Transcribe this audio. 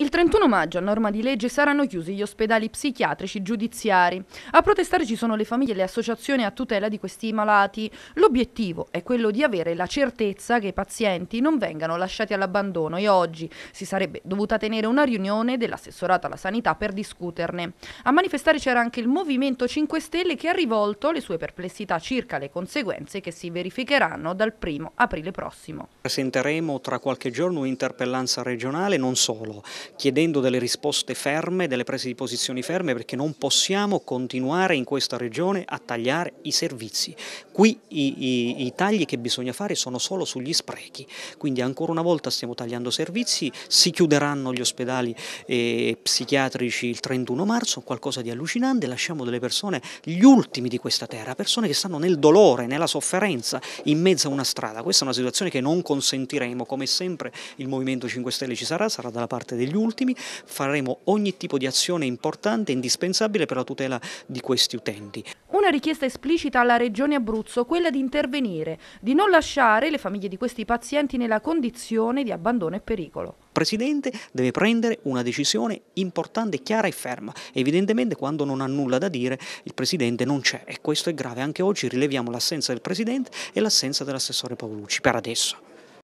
Il 31 maggio, a norma di legge, saranno chiusi gli ospedali psichiatrici giudiziari. A protestare ci sono le famiglie e le associazioni a tutela di questi malati. L'obiettivo è quello di avere la certezza che i pazienti non vengano lasciati all'abbandono e oggi si sarebbe dovuta tenere una riunione dell'assessorato alla sanità per discuterne. A manifestare c'era anche il Movimento 5 Stelle che ha rivolto le sue perplessità circa le conseguenze che si verificheranno dal 1 aprile prossimo. Presenteremo tra qualche giorno un'interpellanza regionale non solo, chiedendo delle risposte ferme, delle prese di posizioni ferme, perché non possiamo continuare in questa regione a tagliare i servizi. Qui i, i, i tagli che bisogna fare sono solo sugli sprechi, quindi ancora una volta stiamo tagliando servizi, si chiuderanno gli ospedali eh, psichiatrici il 31 marzo, qualcosa di allucinante, lasciamo delle persone, gli ultimi di questa terra, persone che stanno nel dolore, nella sofferenza, in mezzo a una strada. Questa è una situazione che non consentiremo, come sempre il Movimento 5 Stelle ci sarà, sarà dalla parte degli degli ultimi, faremo ogni tipo di azione importante e indispensabile per la tutela di questi utenti. Una richiesta esplicita alla Regione Abruzzo, quella di intervenire, di non lasciare le famiglie di questi pazienti nella condizione di abbandono e pericolo. Il Presidente deve prendere una decisione importante, chiara e ferma. Evidentemente quando non ha nulla da dire il Presidente non c'è e questo è grave. Anche oggi rileviamo l'assenza del Presidente e l'assenza dell'assessore Paolucci per adesso.